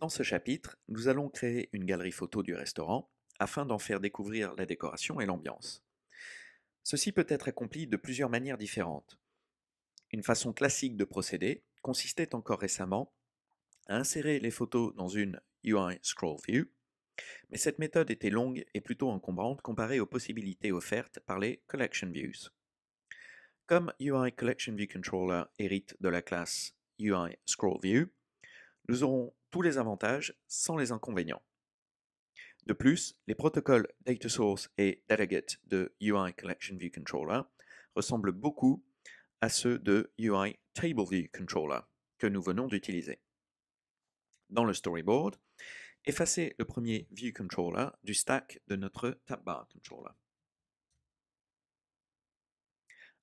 Dans ce chapitre, nous allons créer une galerie photo du restaurant afin d'en faire découvrir la décoration et l'ambiance. Ceci peut être accompli de plusieurs manières différentes. Une façon classique de procéder consistait encore récemment à insérer les photos dans une UI Scroll View, mais cette méthode était longue et plutôt encombrante comparée aux possibilités offertes par les Collection Views. Comme UI Collection View Controller hérite de la classe UI Scroll View, nous aurons tous les avantages sans les inconvénients. De plus, les protocoles Data Source et Delegate de UI Collection View Controller ressemblent beaucoup à ceux de UI Table View Controller que nous venons d'utiliser. Dans le storyboard, effacez le premier View Controller du stack de notre Bar Controller.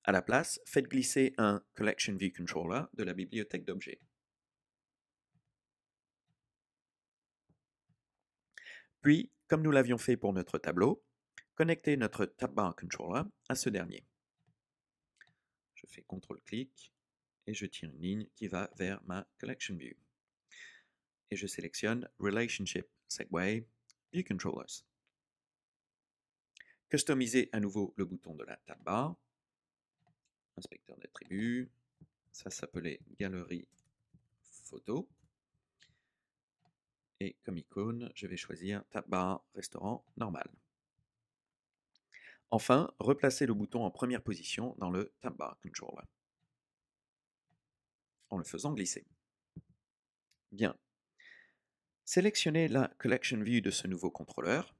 À la place, faites glisser un Collection View Controller de la bibliothèque d'objets. Puis, comme nous l'avions fait pour notre tableau, connecter notre bar Controller à ce dernier. Je fais CTRL-clic et je tire une ligne qui va vers ma Collection View. Et je sélectionne Relationship Segway View Controllers. Customiser à nouveau le bouton de la tab bar. Inspecteur d'attributs. Ça s'appelait Galerie Photo. Et comme icône, je vais choisir Tab bar restaurant normal. Enfin, replacer le bouton en première position dans le tab bar controller en le faisant glisser. Bien. Sélectionnez la Collection View de ce nouveau contrôleur